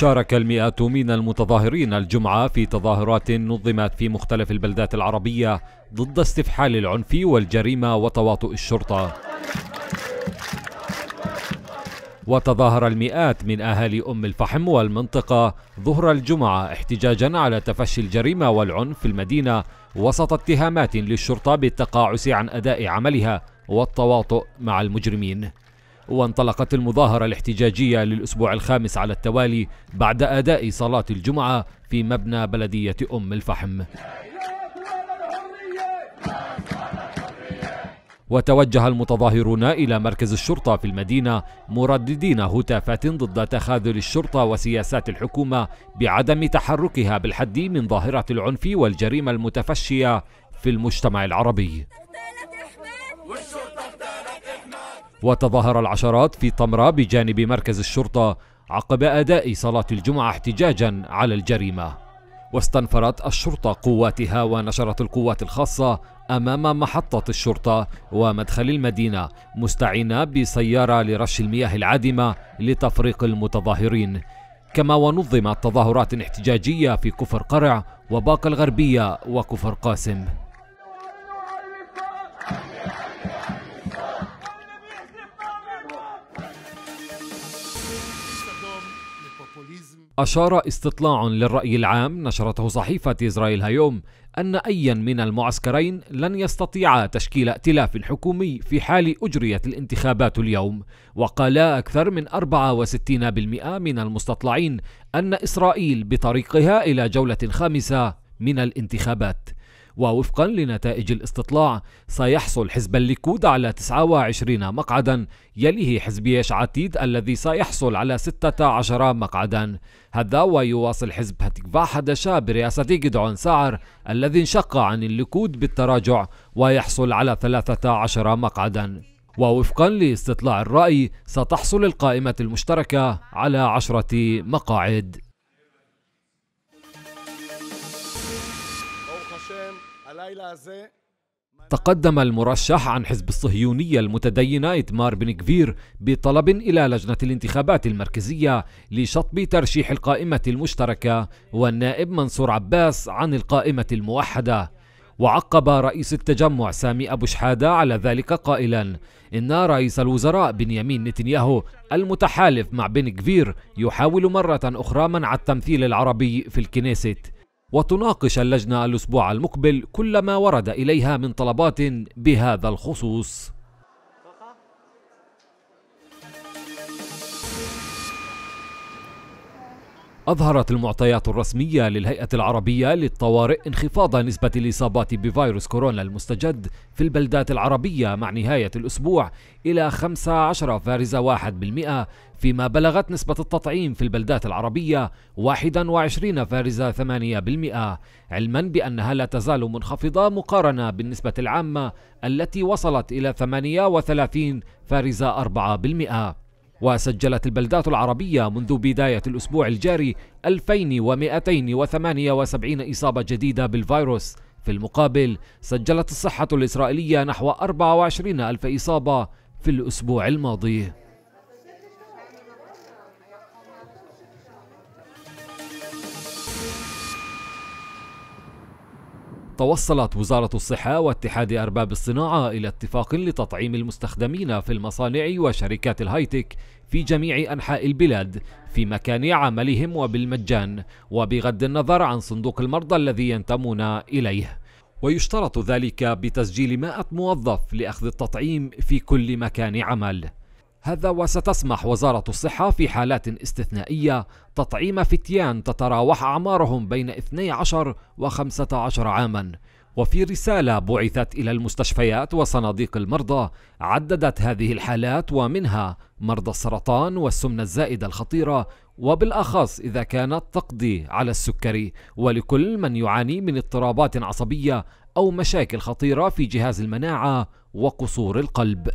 شارك المئات من المتظاهرين الجمعة في تظاهرات نظمت في مختلف البلدات العربية ضد استفحال العنف والجريمة وتواطؤ الشرطة وتظاهر المئات من أهالي أم الفحم والمنطقة ظهر الجمعة احتجاجا على تفشي الجريمة والعنف في المدينة وسط اتهامات للشرطة بالتقاعس عن أداء عملها والتواطؤ مع المجرمين وانطلقت المظاهرة الاحتجاجية للأسبوع الخامس على التوالي بعد أداء صلاة الجمعة في مبنى بلدية أم الفحم وتوجه المتظاهرون إلى مركز الشرطة في المدينة مرددين هتافات ضد تخاذل الشرطة وسياسات الحكومة بعدم تحركها بالحد من ظاهرة العنف والجريمة المتفشية في المجتمع العربي وتظاهر العشرات في طمرة بجانب مركز الشرطة عقب أداء صلاة الجمعة احتجاجا على الجريمة واستنفرت الشرطة قواتها ونشرت القوات الخاصة أمام محطة الشرطة ومدخل المدينة مستعينة بسيارة لرش المياه العادمة لتفريق المتظاهرين كما ونظمت تظاهرات احتجاجية في كفر قرع وباقة الغربية وكفر قاسم أشار استطلاع للرأي العام نشرته صحيفة إسرائيل هيوم أن أيا من المعسكرين لن يستطيعا تشكيل ائتلاف حكومي في حال أجريت الانتخابات اليوم وقال أكثر من 64% من المستطلعين أن إسرائيل بطريقها إلى جولة خامسة من الانتخابات ووفقا لنتائج الاستطلاع سيحصل حزب الليكود على 29 مقعدا يليه حزب يش عتيد الذي سيحصل على 16 مقعدا هذا ويواصل حزب هتكفا حدشا برئاسة جدعون سعر الذي انشق عن الليكود بالتراجع ويحصل على 13 مقعدا ووفقا لاستطلاع الرأي ستحصل القائمة المشتركة على عشرة مقاعد تقدم المرشح عن حزب الصهيونية المتدينة إتمار بن كفير بطلب إلى لجنة الانتخابات المركزية لشطب ترشيح القائمة المشتركة والنائب منصور عباس عن القائمة الموحدة وعقب رئيس التجمع سامي أبو شحادة على ذلك قائلا إن رئيس الوزراء بنيامين نتنياهو المتحالف مع بن كفير يحاول مرة أخرى منع التمثيل العربي في الكنيست وتناقش اللجنة الأسبوع المقبل كل ما ورد إليها من طلبات بهذا الخصوص أظهرت المعطيات الرسمية للهيئة العربية للطوارئ انخفاض نسبة الإصابات بفيروس كورونا المستجد في البلدات العربية مع نهاية الأسبوع إلى 15 1% فيما بلغت نسبة التطعيم في البلدات العربية 21 8% علما بأنها لا تزال منخفضة مقارنة بالنسبة العامة التي وصلت إلى 38 4% وسجلت البلدات العربية منذ بداية الأسبوع الجاري 2278 إصابة جديدة بالفيروس في المقابل سجلت الصحة الإسرائيلية نحو 24 ألف إصابة في الأسبوع الماضي توصلت وزارة الصحة واتحاد أرباب الصناعة إلى اتفاق لتطعيم المستخدمين في المصانع وشركات الهايتك في جميع أنحاء البلاد في مكان عملهم وبالمجان وبغض النظر عن صندوق المرضى الذي ينتمون إليه ويشترط ذلك بتسجيل 100 موظف لأخذ التطعيم في كل مكان عمل هذا وستسمح وزارة الصحة في حالات استثنائية تطعيم فتيان تتراوح أعمارهم بين 12 و 15 عاماً وفي رسالة بعثت إلى المستشفيات وصناديق المرضى عددت هذه الحالات ومنها مرضى السرطان والسمنة الزائدة الخطيرة وبالأخص إذا كانت تقضي على السكري ولكل من يعاني من اضطرابات عصبية أو مشاكل خطيرة في جهاز المناعة وقصور القلب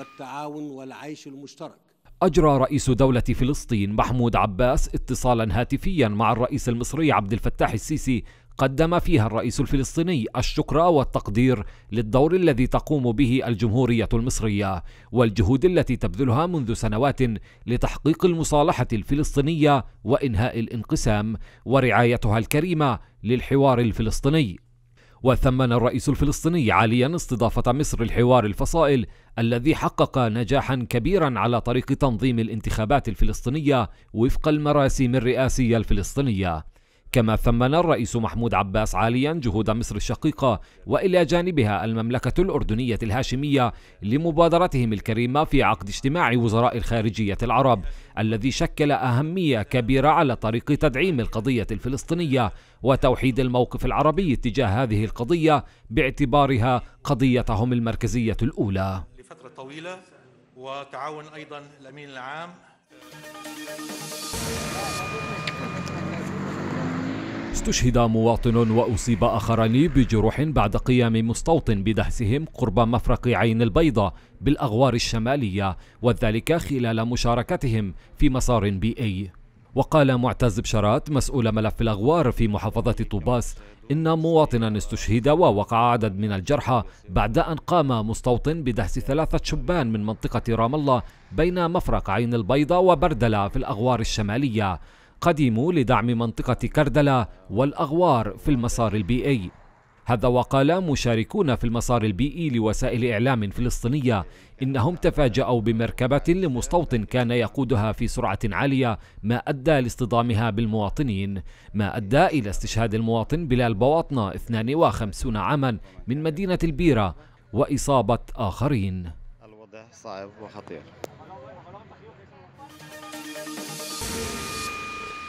والتعاون والعيش المشترك أجرى رئيس دولة فلسطين محمود عباس اتصالا هاتفيا مع الرئيس المصري عبد الفتاح السيسي قدم فيها الرئيس الفلسطيني الشكر والتقدير للدور الذي تقوم به الجمهورية المصرية والجهود التي تبذلها منذ سنوات لتحقيق المصالحة الفلسطينية وإنهاء الانقسام ورعايتها الكريمة للحوار الفلسطيني وثمن الرئيس الفلسطيني عاليا استضافة مصر الحوار الفصائل الذي حقق نجاحا كبيرا على طريق تنظيم الانتخابات الفلسطينية وفق المراسم الرئاسية الفلسطينية كما ثمن الرئيس محمود عباس عاليا جهود مصر الشقيقة وإلى جانبها المملكة الأردنية الهاشمية لمبادرتهم الكريمة في عقد اجتماع وزراء الخارجية العرب الذي شكل أهمية كبيرة على طريق تدعيم القضية الفلسطينية وتوحيد الموقف العربي تجاه هذه القضية باعتبارها قضيتهم المركزية الأولى لفترة طويلة وتعاون أيضا الأمين العام استشهد مواطن وأصيب آخران بجروح بعد قيام مستوطن بدهسهم قرب مفرق عين البيضة بالأغوار الشمالية وذلك خلال مشاركتهم في مسار بيئي وقال معتز بشرات مسؤول ملف الأغوار في محافظة طوباس إن مواطنا استشهد ووقع عدد من الجرحى بعد أن قام مستوطن بدهس ثلاثة شبان من منطقة رام الله بين مفرق عين البيضة وبردلة في الأغوار الشمالية قدموا لدعم منطقة كردلة والأغوار في المسار البيئي هذا وقال مشاركون في المسار البيئي لوسائل إعلام فلسطينية إنهم تفاجأوا بمركبة لمستوطن كان يقودها في سرعة عالية ما أدى لاصطدامها بالمواطنين ما أدى إلى استشهاد المواطن بلال بواطنة 52 عاما من مدينة البيرة وإصابة آخرين الوضع صعب وخطير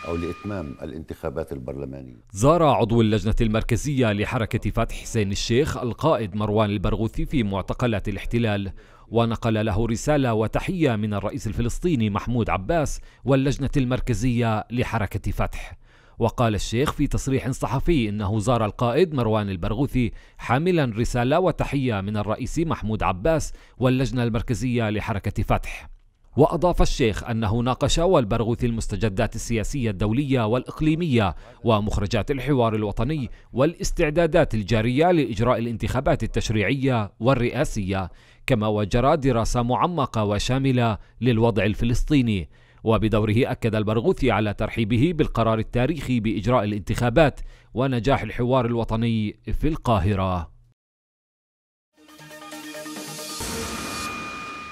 أو لإتمام الانتخابات البرلمانية زار عضو اللجنة المركزية لحركة فتح حسين الشيخ القائد مروان البرغوثي في معتقلات الاحتلال ونقل له رسالة وتحية من الرئيس الفلسطيني محمود عباس واللجنة المركزية لحركة فتح وقال الشيخ في تصريح صحفي انه زار القائد مروان البرغوثي حاملا رساله وتحيه من الرئيس محمود عباس واللجنه المركزيه لحركه فتح وأضاف الشيخ أنه ناقش والبرغوث المستجدات السياسية الدولية والإقليمية ومخرجات الحوار الوطني والاستعدادات الجارية لإجراء الانتخابات التشريعية والرئاسية كما وجرى دراسة معمقة وشاملة للوضع الفلسطيني وبدوره أكد البرغوثي على ترحيبه بالقرار التاريخي بإجراء الانتخابات ونجاح الحوار الوطني في القاهرة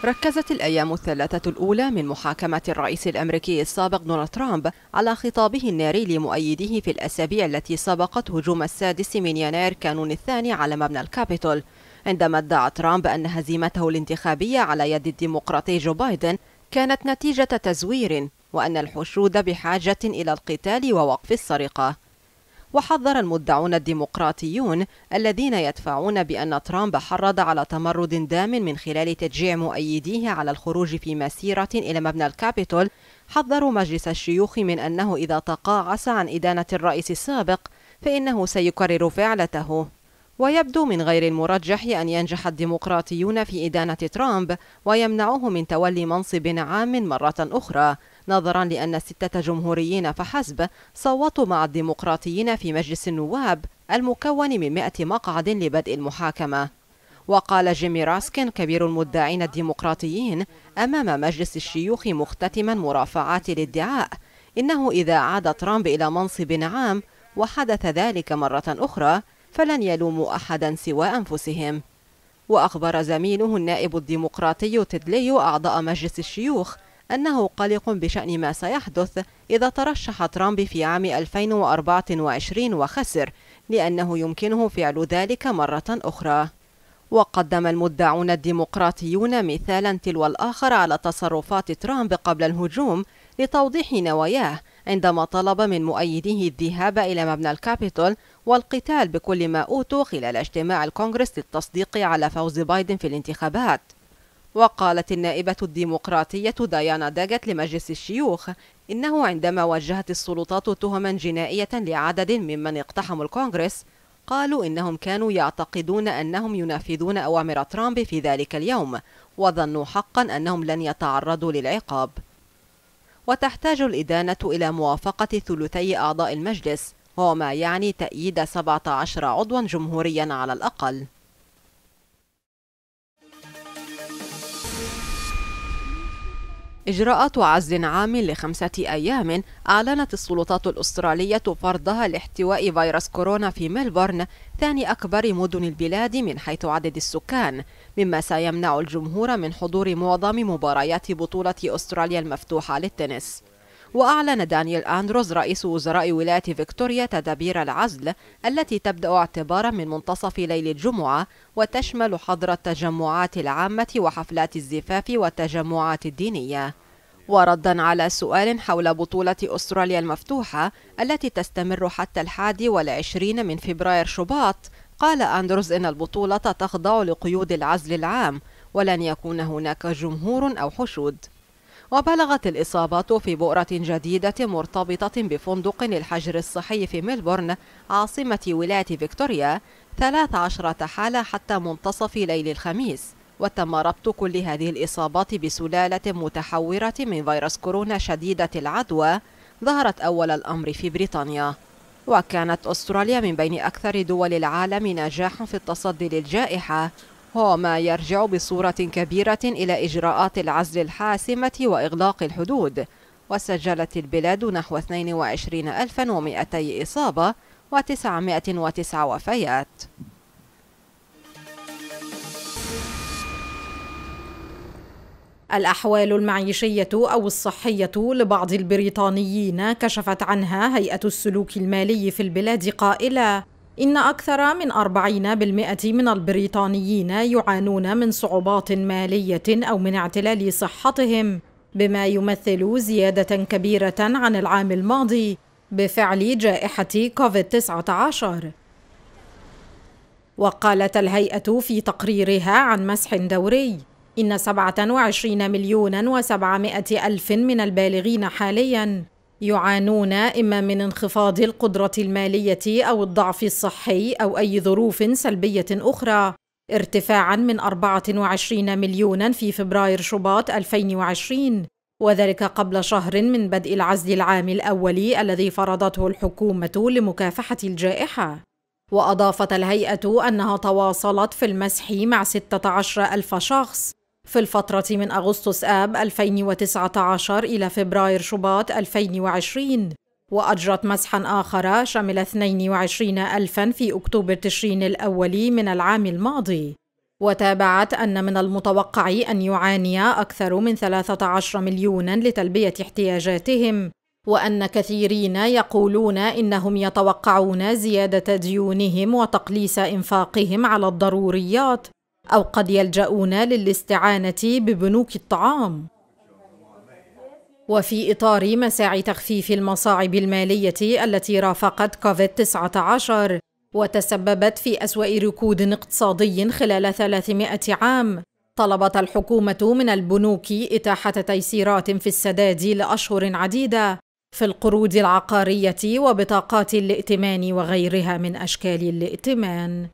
ركزت الأيام الثلاثة الأولى من محاكمة الرئيس الأمريكي السابق دونالد ترامب على خطابه الناري لمؤيديه في الأسابيع التي سبقت هجوم السادس من يناير كانون الثاني على مبنى الكابيتول عندما ادعى ترامب أن هزيمته الانتخابية على يد الديمقراطي جو بايدن كانت نتيجة تزوير وأن الحشود بحاجة إلى القتال ووقف السرقة وحذر المدعون الديمقراطيون الذين يدفعون بأن ترامب حرض على تمرد دام من خلال تشجيع مؤيديه على الخروج في مسيرة إلى مبنى الكابيتول حذروا مجلس الشيوخ من أنه إذا تقاعس عن إدانة الرئيس السابق فإنه سيكرر فعلته ويبدو من غير المرجح أن ينجح الديمقراطيون في إدانة ترامب ويمنعوه من تولي منصب عام مرة أخرى نظرا لأن ستة جمهوريين فحسب صوتوا مع الديمقراطيين في مجلس النواب المكون من 100 مقعد لبدء المحاكمة وقال جيمي راسكن كبير المدعين الديمقراطيين أمام مجلس الشيوخ مختتما مرافعات الادعاء إنه إذا عاد ترامب إلى منصب عام وحدث ذلك مرة أخرى فلن يلوموا أحدا سوى أنفسهم وأخبر زميله النائب الديمقراطي تدليو أعضاء مجلس الشيوخ أنه قلق بشأن ما سيحدث إذا ترشح ترامب في عام 2024 وخسر لأنه يمكنه فعل ذلك مرة أخرى وقدم المدعون الديمقراطيون مثالا تلو الآخر على تصرفات ترامب قبل الهجوم لتوضيح نواياه عندما طلب من مؤيديه الذهاب إلى مبنى الكابيتول والقتال بكل ما أوتوا خلال اجتماع الكونغرس للتصديق على فوز بايدن في الانتخابات وقالت النائبة الديمقراطية ديانا داجت لمجلس الشيوخ إنه عندما وجهت السلطات تهما جنائية لعدد ممن اقتحموا الكونغرس قالوا إنهم كانوا يعتقدون أنهم ينفذون أوامر ترامب في ذلك اليوم وظنوا حقا أنهم لن يتعرضوا للعقاب وتحتاج الإدانة إلى موافقة ثلثي أعضاء المجلس وما يعني تأييد 17 عضوا جمهوريا على الأقل إجراءات عزل عام لخمسة أيام أعلنت السلطات الأسترالية فرضها لاحتواء فيروس كورونا في ملبورن ثاني أكبر مدن البلاد من حيث عدد السكان مما سيمنع الجمهور من حضور معظم مباريات بطولة أستراليا المفتوحة للتنس وأعلن دانيال أندروز رئيس وزراء ولاية فيكتوريا تدابير العزل التي تبدأ اعتبارا من منتصف ليل الجمعة وتشمل حظر التجمعات العامة وحفلات الزفاف والتجمعات الدينية وردا على سؤال حول بطولة أستراليا المفتوحة التي تستمر حتى الحادي والعشرين من فبراير شباط قال أندروز إن البطولة تخضع لقيود العزل العام ولن يكون هناك جمهور أو حشود وبلغت الإصابات في بؤرة جديدة مرتبطة بفندق الحجر الصحي في ملبورن عاصمة ولاية فيكتوريا 13 حالة حتى منتصف ليل الخميس وتم ربط كل هذه الإصابات بسلالة متحورة من فيروس كورونا شديدة العدوى ظهرت أول الأمر في بريطانيا وكانت أستراليا من بين أكثر دول العالم نجاحا في التصدي للجائحة هو ما يرجع بصورة كبيرة إلى إجراءات العزل الحاسمة وإغلاق الحدود وسجلت البلاد نحو 22200 إصابة و909 وفيات الأحوال المعيشية أو الصحية لبعض البريطانيين كشفت عنها هيئة السلوك المالي في البلاد قائلة إن أكثر من 40% من البريطانيين يعانون من صعوبات مالية أو من اعتلال صحتهم بما يمثل زيادة كبيرة عن العام الماضي بفعل جائحة كوفيد-19 وقالت الهيئة في تقريرها عن مسح دوري إن 27 مليون و700 ألف من البالغين حالياً يعانون إما من انخفاض القدرة المالية أو الضعف الصحي أو أي ظروف سلبية أخرى ارتفاعا من 24 مليونا في فبراير شباط 2020 وذلك قبل شهر من بدء العزل العام الأول الذي فرضته الحكومة لمكافحة الجائحة وأضافت الهيئة أنها تواصلت في المسح مع 16 ألف شخص في الفترة من أغسطس آب 2019 إلى فبراير شباط 2020 وأجرت مسحا آخر شمل 22 ألفا في أكتوبر تشرين الأول من العام الماضي وتابعت أن من المتوقع أن يعاني أكثر من 13 مليونا لتلبية احتياجاتهم وأن كثيرين يقولون إنهم يتوقعون زيادة ديونهم وتقليص إنفاقهم على الضروريات أو قد يلجأون للاستعانة ببنوك الطعام وفي إطار مساعي تخفيف المصاعب المالية التي رافقت كوفيد-19 وتسببت في أسوأ ركود اقتصادي خلال 300 عام طلبت الحكومة من البنوك إتاحة تيسيرات في السداد لأشهر عديدة في القروض العقارية وبطاقات الائتمان وغيرها من أشكال الائتمان